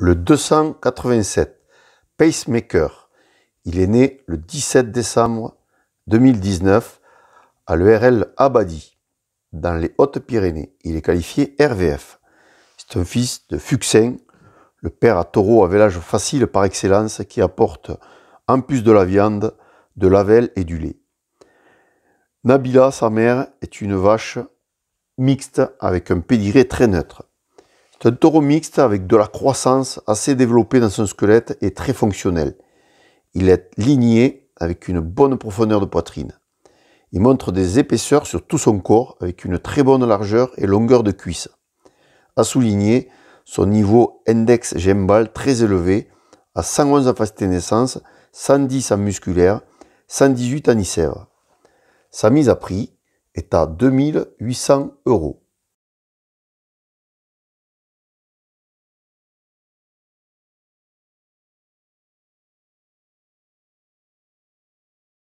Le 287, Pacemaker. Il est né le 17 décembre 2019 à l'ERL Abadi, dans les Hautes-Pyrénées. Il est qualifié RVF. C'est un fils de Fuxin, le père à taureau à vélage facile par excellence qui apporte, en plus de la viande, de l'avel et du lait. Nabila, sa mère, est une vache mixte avec un pédigré très neutre. C'est un taureau mixte avec de la croissance assez développée dans son squelette et très fonctionnel. Il est ligné avec une bonne profondeur de poitrine. Il montre des épaisseurs sur tout son corps avec une très bonne largeur et longueur de cuisse. À souligner son niveau index gembal très élevé à 111 en facette naissance, 110 en musculaire, 118 en isèvre. Sa mise à prix est à 2800 euros.